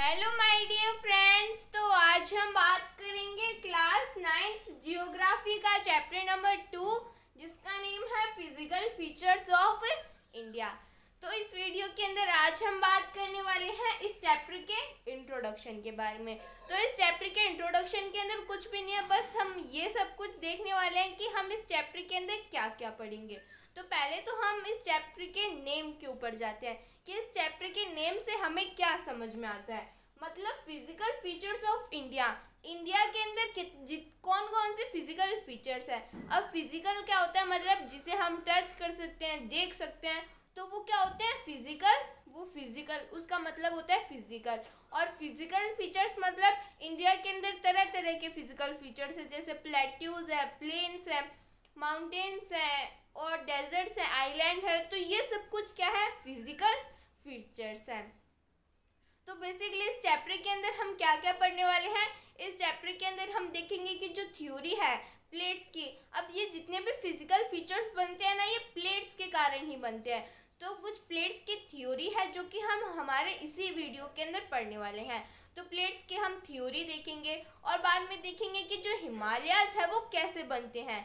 hello my dear friends तो आज हम बात करेंगे क्लास नाइन्थ जियोग्राफी का चैप्टर नंबर टू जिसका नेम है फिजिकल फीचर्स ऑफ इंडिया तो इस वीडियो के अंदर आज हम बात करने वाले हैं इस चैप्टर के इंट्रोडक्शन के बारे में तो इस चैप्टर के इंट्रोडक्शन के अंदर कुछ भी नहीं है बस हम ये सब कुछ देखने वाले हैं कि हम इस चैप्टर के अंदर क्या क्या पढ़ेंगे तो पहले तो हम इस चैप्टर के नेम के ऊपर जाते हैं कि इस चैप्टर के नेम से हमें क्या समझ में आता है मतलब physical features of India India के अंदर कौन कौन से फिजिकल फीचर्स है अब फिजिकल क्या होता है मतलब जिसे हम टच कर सकते हैं देख सकते हैं तो वो क्या होते हैं फिजिकल वो फिजिकल उसका मतलब होता है फिजिकल और फिजिकल फीचर्स मतलब इंडिया के अंदर तरह तरह के फिजिकल फीचर्स है जैसे प्लेट्यूज है प्लेन्स है माउंटेन्स हैं और डेजर्ट्स हैं आइलैंड है तो ये सब कुछ क्या है फिजिकल फीचर्स हैं तो बेसिकली इस चैप्टर के अंदर हम क्या क्या पढ़ने वाले हैं इस चैप्टर के अंदर हम देखेंगे कि जो थ्योरी है प्लेट्स की अब ये जितने भी फिजिकल फीचर्स बनते हैं ना ये प्लेट्स के कारण ही बनते हैं तो कुछ प्लेट्स की थ्योरी है जो कि हम हमारे इसी वीडियो के अंदर पढ़ने वाले हैं तो प्लेट्स की हम थ्योरी देखेंगे और बाद में देखेंगे कि जो हिमालयाज है वो कैसे बनते हैं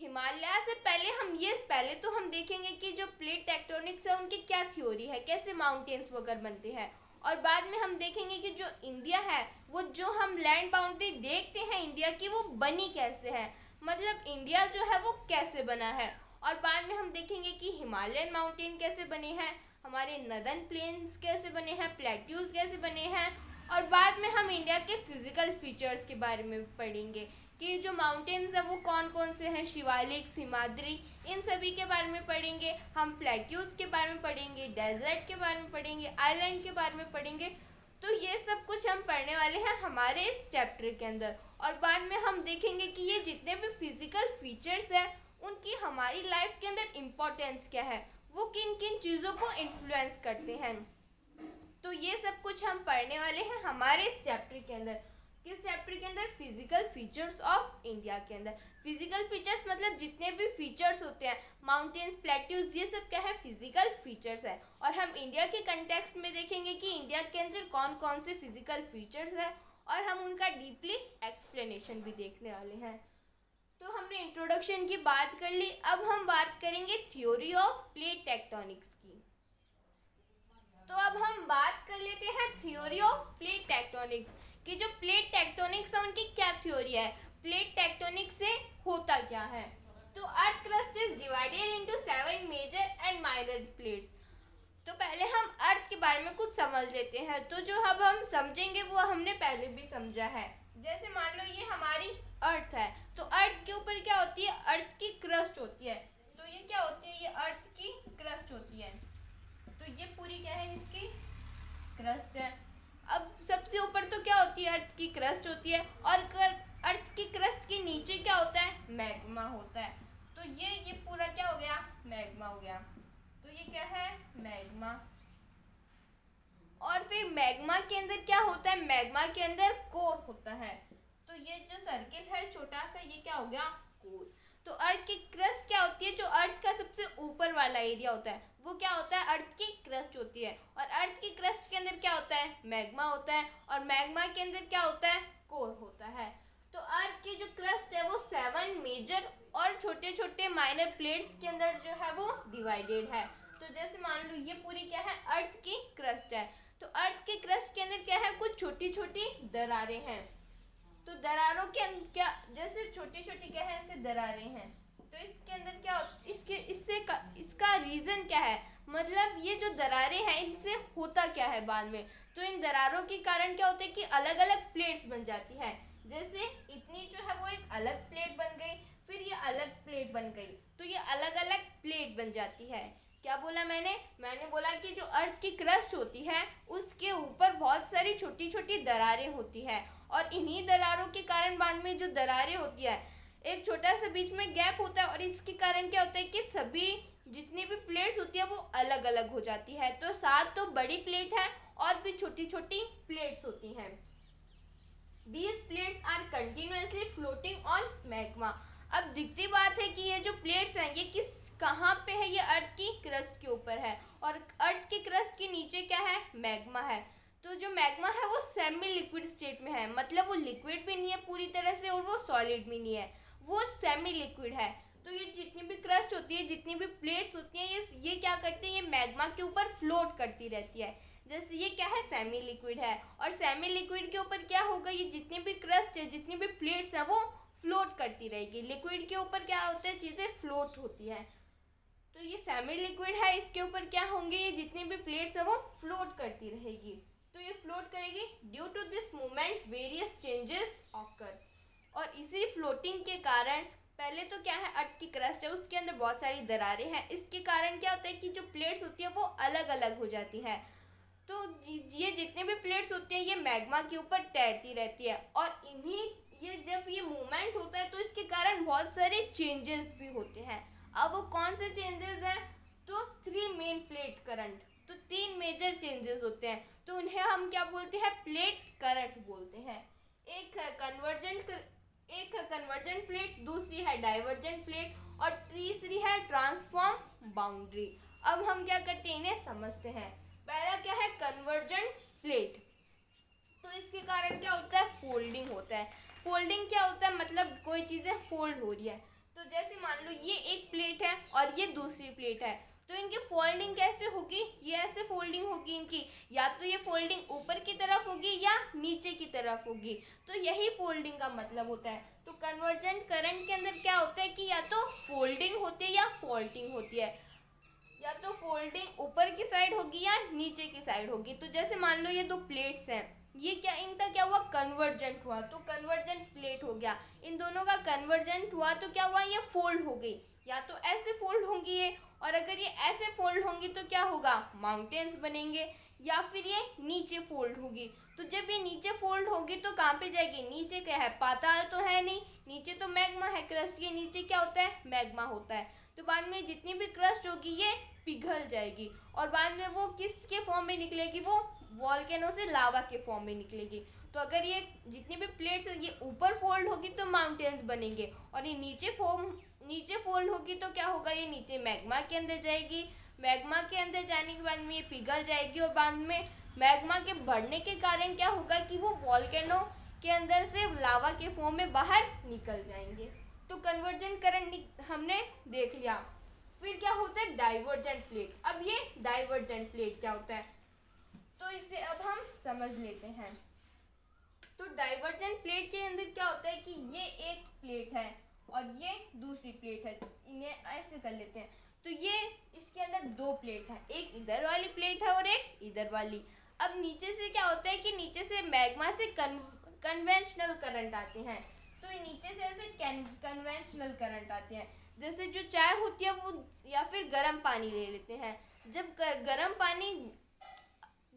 हिमालय से पहले हम ये पहले तो हम देखेंगे कि जो प्लेट इकोनॉमिक्स है उनकी क्या थ्योरी है कैसे माउंटेन्स वगैरह बनते हैं और बाद में हम देखेंगे कि जो इंडिया है वो जो हम लैंड बाउंड्री देखते हैं इंडिया की वो बनी कैसे है मतलब इंडिया जो है वो कैसे बना है और बाद में हम देखेंगे कि हिमालयन माउंटेन कैसे बने हैं हमारे नदन प्लेन्स कैसे बने हैं प्लेट्यूज कैसे बने हैं और बाद में हम इंडिया के फिज़िकल फीचर्स के बारे में पढ़ेंगे कि जो माउंटेन्स हैं वो कौन कौन से हैं शिवालिक सिमाद्री इन सभी के बारे में पढ़ेंगे हम प्लेट्यूज के बारे में पढ़ेंगे डेजर्ट के बारे में पढ़ेंगे आइलैंड के बारे में पढ़ेंगे तो ये सब कुछ हम पढ़ने वाले हैं हमारे इस चैप्टर के अंदर और बाद में हम देखेंगे कि ये जितने भी फिज़िकल फीचर्स हैं उनकी हमारी लाइफ के अंदर इम्पोर्टेंस क्या है वो किन किन चीज़ों को इन्फ्लुएंस करते हैं तो ये सब कुछ हम पढ़ने वाले हैं हमारे इस चैप्टर के अंदर किस चैप्टर के अंदर फिजिकल फीचर्स ऑफ इंडिया के अंदर फिजिकल फीचर्स मतलब जितने भी फीचर्स होते हैं माउंटेन्स प्लेट्यूज ये सब क्या है फिजिकल फीचर्स है और हम इंडिया के कंटेक्स्ट में देखेंगे कि इंडिया के अंदर कौन कौन से फिजिकल फीचर्स है और हम उनका डीपली एक्सप्लेनेशन भी देखने वाले हैं तो हमने इंट्रोडक्शन की बात कर ली अब हम बात करेंगे थ्योरी ऑफ प्लेट टेक्टोनिक्स की तो अब हम बात कर लेते हैं थ्योरी ऑफ प्लेट टेक्टोनिक्स कि जो प्लेट टेक्टोनिक्स है उनकी क्या थ्योरी है प्लेट टेक्टोनिक्स से होता क्या है तो earth crust is divided into seven major and minor plates तो पहले हम अर्थ के बारे में कुछ समझ लेते हैं तो जो अब हम समझेंगे वो हमने पहले भी समझा है जैसे मान लो ये हमारी अर्थ है तो अर्थ के ऊपर क्या होती है अर्थ की क्रस्ट होती है तो ये क्या होती है ये अर्थ की क्रस्ट होती है तो ये पूरी क्या है इसकी क्रस्ट है अब सबसे ऊपर तो क्या होती है अर्थ की क्रस्ट होती है और अर्थ की क्रस्ट के नीचे क्या होता है मैग्मा होता है तो ये ये पूरा क्या हो गया मैग्मा हो गया तो ये क्या है मैग्मा और फिर मैग्मा के अंदर क्या होता है मैग्मा के अंदर कोर होता है तो ये जो सर्किल है छोटा सा ये क्या हो गया कोर तो अर्थ की क्रस्ट क्या होती है जो अर्थ का सबसे ऊपर वाला एरिया होता है वो क्या होता है अर्थ की क्रस्ट होती है और अर्थ की क्रस्ट के अंदर क्या होता है मैग्मा होता है और मैग्मा के अंदर क्या होता है कोर होता है तो अर्थ की जो क्रस्ट है वो सेवन मेजर और छोटे छोटे माइनर प्लेट्स के अंदर जो है वो डिवाइडेड है तो जैसे मान लो ये पूरी क्या है अर्थ की क्रस्ट है तो अर्थ के क्रस्ट के अंदर क्या है कुछ छोटी छोटी दरारें हैं तो दरारों के क्या जैसे छोटी छोटी क्या है ऐसे दरारें हैं तो इसके अंदर क्या इसके इससे इसका रीज़न क्या है मतलब ये जो दरारें हैं इनसे होता क्या है बाद में तो इन दरारों के कारण क्या होता है कि अलग अलग प्लेट्स बन जाती है जैसे इतनी जो है वो एक अलग प्लेट बन गई फिर ये अलग प्लेट बन गई तो ये अलग अलग प्लेट बन जाती है क्या बोला मैंने मैंने बोला कि जो अर्थ की क्रस्ट होती है उसके ऊपर बहुत सारी छोटी छोटी दरारें होती है और इन्हीं दरारों के कारण बाद में जो दरारें होती है एक छोटा सा बीच में गैप होता है और इसके कारण क्या होता है कि सभी जितनी भी प्लेट्स होती है वो अलग अलग हो जाती है तो सात तो बड़ी प्लेट है और भी छोटी छोटी प्लेट्स होती हैं these plates are continuously floating on magma अब दिखती बात है कि ये जो प्लेट्स हैं ये किस कहाँ पे है ये अर्थ की क्रस्ट के ऊपर है और अर्थ के क्रस्ट के नीचे क्या है मैग्मा है तो जो मैग्मा है वो सेमी लिक्विड स्टेट में है मतलब वो लिक्विड भी नहीं है पूरी तरह से और वो सॉलिड भी नहीं है वो सेमी लिक्विड है तो ये जितनी भी क्रस्ट होती है जितनी भी प्लेट्स होती हैं ये ये क्या करती है ये मैग्मा के ऊपर फ्लोट करती रहती है जैसे ये क्या है सेमी लिक्विड है और सेमी लिक्विड के ऊपर क्या होगा ये जितनी भी क्रस्ट है जितनी भी प्लेट्स हैं वो फ्लोट करती रहेगी लिक्विड के ऊपर क्या होता है चीज़ें फ्लोट होती हैं तो ये सेमी लिक्विड है इसके ऊपर क्या होंगे ये जितनी भी प्लेट्स है वो फ्लोट करती रहेगी तो ये फ्लोट करेगी due to this movement various changes occur और इसी फ्लोटिंग के कारण पहले तो क्या है अर्थ की क्रस्ट है उसके अंदर बहुत सारी दरारें हैं इसके कारण क्या होता है कि जो प्लेट्स होती है वो अलग अलग हो जाती हैं तो ये जितने भी प्लेट्स होते हैं ये मैग्मा के ऊपर तैरती रहती है और इन्हीं ये जब ये मूवमेंट होता है तो इसके कारण बहुत सारे चेंजेस भी होते हैं अब वो कौन से चेंजेस हैं तो थ्री मेन प्लेट करंट तो तीन मेजर चेंजेस होते हैं तो उन्हें हम क्या बोलते हैं प्लेट करंट बोलते हैं एक है कन्वर्जेंट एक है कन्वर्जेंट प्लेट दूसरी है डाइवर्जेंट प्लेट और तीसरी है ट्रांसफॉर्म बाउंड्री अब हम क्या करते हैं इन्हें समझते हैं पहला क्या है कन्वर्जेंट प्लेट तो इसके कारण क्या होता है फोल्डिंग होता है फोल्डिंग क्या होता है मतलब कोई चीज़ें फोल्ड हो रही है तो जैसे मान लो ये एक प्लेट है और ये दूसरी प्लेट है तो इनकी फोल्डिंग कैसे होगी ये ऐसे फोल्डिंग होगी इनकी या तो ये फोल्डिंग ऊपर की तरफ होगी या नीचे की तरफ होगी तो यही फोल्डिंग का मतलब होता है तो कन्वर्जेंट करंट के अंदर क्या होता है कि या तो फोल्डिंग होती है या फॉल्टिंग होती है या तो फोल्डिंग ऊपर की साइड होगी या नीचे की साइड होगी तो जैसे मान लो ये दो प्लेट्स हैं ये क्या इनका क्या हुआ कन्वर्जेंट हुआ तो कन्वर्जेंट प्लेट हो गया इन दोनों का कन्वर्जेंट हुआ तो क्या हुआ ये फोल्ड हो गई या तो ऐसे फोल्ड होंगी ये और अगर ये ऐसे फोल्ड होंगी तो क्या होगा माउंटेन्स बनेंगे या फिर ये नीचे फोल्ड होगी तो जब ये नीचे फोल्ड होगी तो कहाँ पे जाएगी नीचे क्या है पाताल तो है नहीं नीचे तो मैग्मा है क्रस्ट के नीचे क्या होता है मैग्मा होता है तो बाद में जितनी भी क्रस्ट होगी ये पिघल जाएगी और बाद में वो किसके फॉर्म में निकलेगी वो वॉलकैनो से लावा के फॉर्म में निकलेगी तो अगर ये जितनी भी प्लेट्स ये ऊपर फोल्ड होगी तो माउंटेन्स बनेंगे और ये नीचे फॉर्म नीचे फोल्ड होगी तो क्या होगा ये नीचे मैग्मा के अंदर जाएगी मैग्मा के अंदर जाने के बाद में ये पिघल जाएगी और बाद में मैग्मा के बढ़ने के कारण क्या होगा कि वो वॉलकैनो के अंदर से लावा के फॉर्म में बाहर निकल जाएंगे तो कन्वर्जन करंट हमने देख लिया फिर क्या होता है डाइवर्जेंट प्लेट अब ये डाइवर्जेंट प्लेट क्या होता है तो इसे अब हम समझ लेते हैं तो डाइवर्जेंट प्लेट के अंदर क्या होता है कि ये एक प्लेट है और ये दूसरी प्लेट है इन्हें ऐसे कर लेते हैं तो ये इसके अंदर दो प्लेट है एक इधर वाली प्लेट है और एक इधर वाली अब नीचे से क्या होता है कि नीचे से मैग्मा से कन, कन्वेंशनल करंट आते हैं तो नीचे से ऐसे कन्वेंशनल करंट आते हैं जैसे जो चाय होती है वो या फिर गर्म पानी ले लेते हैं जब गर्म पानी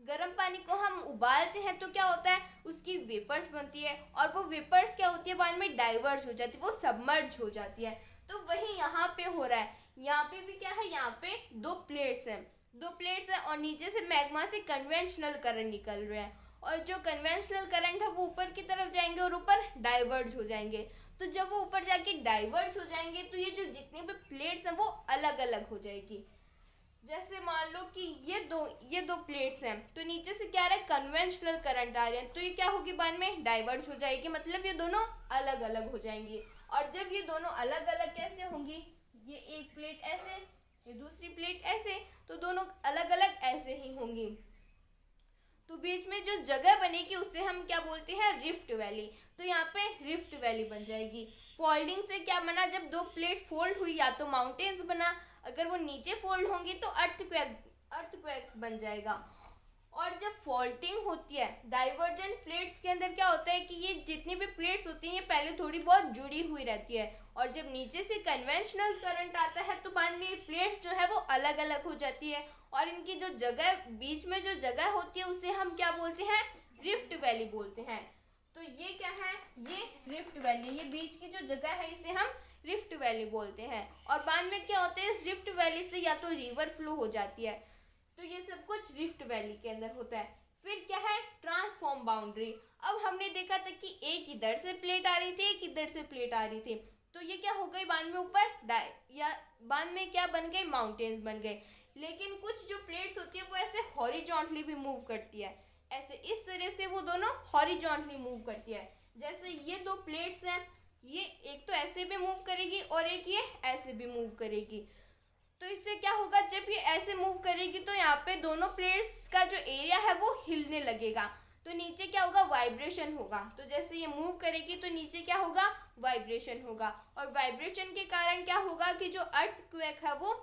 गर्म पानी को हम उबालते हैं तो क्या होता है उसकी वेपर्स बनती है और वो वेपर्स क्या होती है बाद में डाइवर्स हो जाती है वो सबमर्ज हो जाती है तो वही यहाँ पे हो रहा है यहाँ पे भी क्या है यहाँ पे दो प्लेट्स हैं दो प्लेट्स हैं और नीचे से मैग्मा से कन्वेंशनल करंट निकल रहे हैं और जो कन्वेंशनल करंट है वो ऊपर की तरफ जाएंगे और ऊपर डाइवर्ज हो जाएंगे तो जब वो ऊपर जाके डाइवर्ज हो जाएंगे तो ये जो जितने भी प्लेट्स हैं वो अलग अलग हो जाएगी जैसे मान लो कि ये दो ये दो प्लेट्स हैं तो नीचे से क्या रहा है कन्वेंशनल करंट आ रहे हैं तो ये क्या होगी बाद में डाइवर्ज हो जाएगी मतलब ये दोनों अलग अलग हो जाएंगी और जब ये दोनों अलग अलग कैसे होंगी ये एक प्लेट ऐसे ये दूसरी प्लेट ऐसे तो दोनों अलग अलग ऐसे ही होंगी तो बीच में जो जगह बनेगी उससे हम क्या बोलते हैं रिफ्ट वैली तो यहाँ पे रिफ्ट वैली बन जाएगी फोल्डिंग से क्या बना जब दो प्लेट्स फोल्ड हुई या तो माउंटेन्स बना अगर वो नीचे फोल्ड होंगे तो अर्थक्वेक अर्थक्वेक बन जाएगा और जब फॉल्टिंग होती है डाइवर्जेंट प्लेट्स के अंदर क्या होता है कि ये जितनी भी प्लेट्स होती हैं ये पहले थोड़ी बहुत जुड़ी हुई रहती है और जब नीचे से कन्वेंशनल करंट आता है तो बाद में ये प्लेट्स जो है वो अलग अलग हो जाती है और इनकी जो जगह बीच में जो जगह होती है उसे हम क्या बोलते हैं रिफ्ट वैली बोलते हैं तो ये क्या है ये रिफ्ट वैली ये बीच की जो जगह है इसे हम रिफ्ट वैली बोलते हैं और बाद में क्या होता है इस रिफ्ट वैली से या तो रिवर फ्लो हो जाती है तो ये सब कुछ रिफ्ट वैली के अंदर होता है फिर क्या है ट्रांसफॉर्म बाउंड्री अब हमने देखा था कि एक इधर से प्लेट आ रही थी एक इधर से प्लेट आ रही थी तो ये क्या हो गई बांध में ऊपर या बांध में क्या बन गए माउंटेन्स बन गए लेकिन कुछ जो प्लेट्स होती है वो ऐसे हॉरिजॉन्टली भी मूव करती है ऐसे इस तरह से वो दोनों हॉरिजॉन्टली मूव करती है जैसे ये दो प्लेट्स हैं ये एक तो ऐसे भी मूव करेगी और एक ये ऐसे भी मूव करेगी तो इससे क्या होगा जब ये ऐसे मूव करेगी तो यहाँ पे दोनों प्लेयर्स का जो एरिया है वो हिलने लगेगा तो नीचे क्या होगा वाइब्रेशन होगा तो जैसे ये मूव करेगी तो नीचे क्या होगा वाइब्रेशन होगा और वाइब्रेशन के कारण क्या होगा कि जो अर्थ क्वेक है वो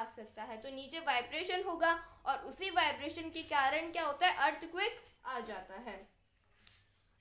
आ सकता है तो नीचे वाइब्रेशन होगा और उसी वाइब्रेशन के कारण क्या होता है अर्थ क्वेक आ जाता है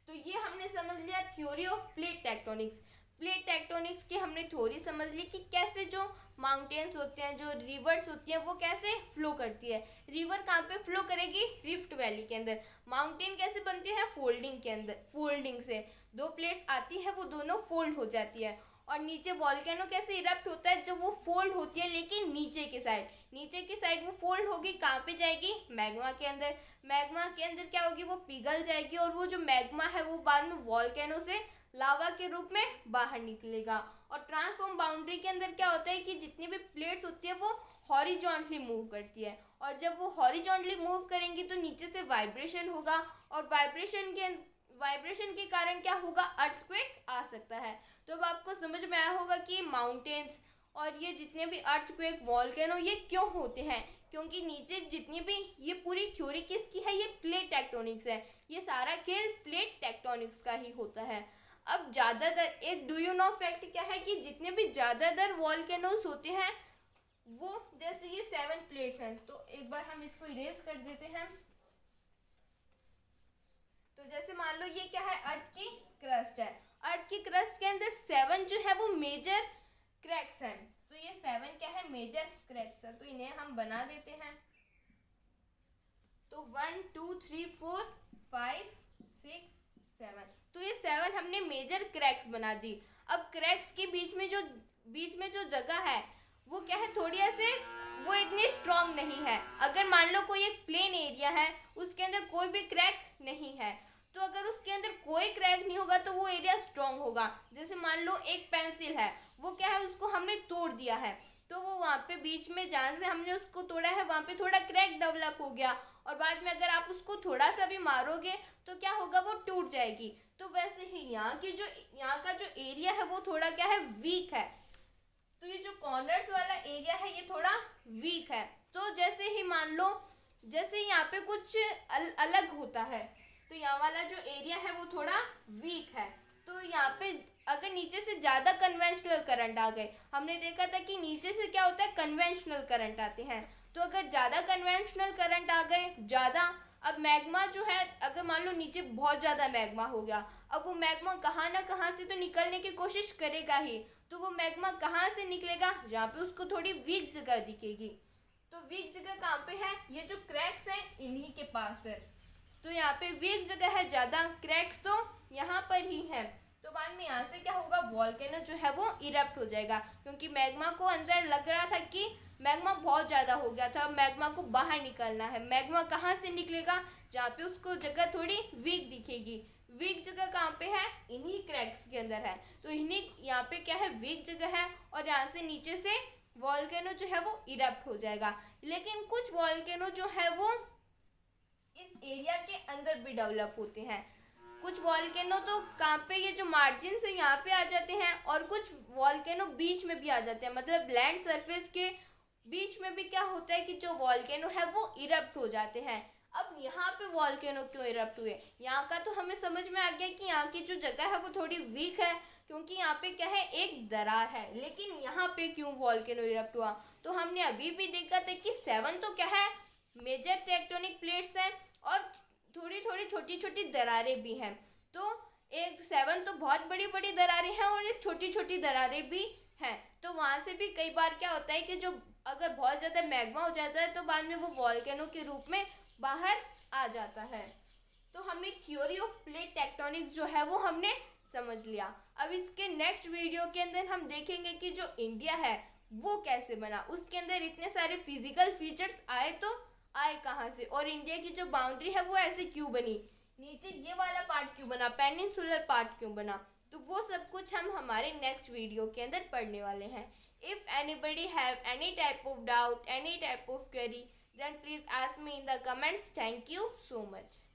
तो ये हमने समझ लिया theory of plate tectonics plate tectonics की हमने थ्योरी समझ ली कि कैसे जो माउंटेन्स होते हैं जो रिवर्स होती हैं वो कैसे फ्लो करती है रिवर कहाँ पे फ्लो करेगी रिफ्ट वैली के अंदर माउंटेन कैसे बनती है फोल्डिंग के अंदर फोल्डिंग से दो प्लेट्स आती है वो दोनों फोल्ड हो जाती है और नीचे वॉलकैनो कैसे इरप्ट होता है जब वो फोल्ड होती है लेकिन नीचे की साइड नीचे की साइड वो फोल्ड होगी कहाँ पे जाएगी मैग्मा के अंदर मैग्मा के अंदर क्या होगी वो पिघल जाएगी और वो जो मैग्मा है वो बाद में वॉलकैनो से लावा के रूप में बाहर निकलेगा और ट्रांसफॉर्म बाउंड्री के अंदर क्या होता है कि जितनी भी प्लेट्स होती है वो हॉरिजॉन्टली मूव करती है और जब वो हॉरिजॉन्टली मूव करेंगी तो नीचे से वाइब्रेशन होगा और वाइब्रेशन के वाइब्रेशन के कारण क्या होगा अर्थक्वेक आ सकता है तो अब आपको समझ में आया होगा कि माउंटेन्स और ये जितने भी अर्थक्वेक वॉल्केनो ये क्यों होते हैं क्योंकि नीचे जितनी भी ये पूरी थ्योरी किसकी है ये प्लेट टेक्टोनिक्स है ये सारा खेल प्लेट टेक्टोनिक्स का ही होता है अब ज़्यादातर एक डू यू नो फैक्ट क्या है कि जितने भी ज़्यादातर वॉल्केनोज होते हैं वो जैसे ये सेवन प्लेट्स हैं तो एक बार हम इसको इरेज कर देते हैं जैसे मान लो ये क्या है अर्थ की क्रस्ट है अर्थ की क्रस्ट के अंदर सेवन जो है वो मेजर क्रैक्स हैं तो ये सेवन क्या है मेजर क्रैक्स है तो इन्हें हम बना देते हैं तो one two three four five six seven तो ये सेवन हमने मेजर क्रैक्स बना दी अब क्रैक्स के बीच में जो बीच में जो जगह है वो क्या है थोड़ी ऐसे वो इतनी स्ट्रांग नहीं है अगर मान लो कोई एक प्लेन एरिया है उसके अंदर कोई भी क्रैक नहीं है तो अगर उसके अंदर कोई क्रैक नहीं होगा तो वो एरिया स्ट्रांग होगा जैसे मान लो एक पेंसिल है वो क्या है उसको हमने तोड़ दिया है तो वो वहाँ पे बीच में जहाँ से हमने उसको तोड़ा है वहाँ पे थोड़ा क्रैक डेवलप हो गया और बाद में अगर आप उसको थोड़ा सा भी मारोगे तो क्या होगा वो टूट जाएगी तो वैसे ही यहाँ की जो यहाँ का जो एरिया है वो थोड़ा क्या है वीक है तो ये जो कॉर्नर्स वाला एरिया है ये थोड़ा वीक है तो जैसे ही मान लो जैसे यहाँ पे कुछ अल, अलग होता है तो यहाँ वाला जो एरिया है वो थोड़ा वीक है तो यहाँ पे अगर नीचे से ज़्यादा कन्वेंशनल करंट आ गए हमने देखा था कि नीचे से क्या होता है कन्वेंशनल करंट आते हैं तो अगर ज़्यादा कन्वेंशनल करंट आ गए ज़्यादा अब मैग्मा जो है अगर मान लो नीचे बहुत ज़्यादा मैग्मा हो गया अब वो मैग्मा कहाँ ना कहाँ से तो निकलने की कोशिश करेगा ही तो वो मैग्मा कहाँ से निकलेगा यहाँ पे उसको थोड़ी वीक जगह दिखेगी तो वीक जगह कहाँ पे है ये जो क्रैक्स हैं इन्हीं के पास है तो यहाँ पे वीक जगह है ज़्यादा क्रैक्स तो यहाँ पर ही है तो बाद में यहाँ से क्या होगा वॉल्केनो जो है वो इरप्ट हो जाएगा क्योंकि मैग्मा को अंदर लग रहा था कि मैग्मा बहुत ज़्यादा हो गया था मैग्मा को बाहर निकलना है मैग्मा कहाँ से निकलेगा जहाँ पे उसको जगह थोड़ी वीक दिखेगी वीक जगह कहाँ पे है इन्हीं क्रैक्स के अंदर है तो इन्हीं यहाँ पे क्या है वीक जगह है और यहाँ से नीचे से वॉल्केनो जो है वो इरप्ट हो जाएगा लेकिन कुछ वॉल्केनो जो है वो एरिया के अंदर भी डेवलप होते हैं कुछ वॉलकैनो तो कहाँ पे ये जो मार्जिन से यहाँ पे आ जाते हैं और कुछ वॉल्केनो बीच में भी आ जाते हैं मतलब लैंड सरफेस के बीच में भी क्या होता है कि जो वॉल्केनो है वो इरप्ट हो जाते हैं अब यहाँ पे वॉलकैनो क्यों इरप्ट हुए यहाँ का तो हमें समझ में आ गया कि यहाँ की जो जगह है वो थोड़ी वीक है क्योंकि यहाँ पे क्या है एक दरार है लेकिन यहाँ पे क्यों वॉल्केनो इरप्ट हुआ तो हमने अभी भी देखा था कि सेवन तो क्या है मेजर टेक्टोनिक प्लेट्स हैं और थोड़ी थोड़ी छोटी छोटी दरारें भी हैं तो एक सेवन तो बहुत बड़ी बड़ी दरारें हैं और एक छोटी छोटी दरारें भी हैं तो वहाँ से भी कई बार क्या होता है कि जो अगर बहुत ज़्यादा मैग्मा हो जाता है तो बाद में वो वॉलकैनो के रूप में बाहर आ जाता है तो हमने थ्योरी ऑफ प्लेट टेक्टोनिक्स जो है वो हमने समझ लिया अब इसके नेक्स्ट वीडियो के अंदर हम देखेंगे कि जो इंडिया है वो कैसे बना उसके अंदर इतने सारे फिजिकल फीचर्स आए तो आए कहाँ से और इंडिया की जो बाउंड्री है वो ऐसे क्यों बनी नीचे ये वाला पार्ट क्यों बना पेनिनसुलर पार्ट क्यों बना तो वो सब कुछ हम हमारे नेक्स्ट वीडियो के अंदर पढ़ने वाले हैं if anybody have any type of doubt any type of query then please ask me in the comments thank you so much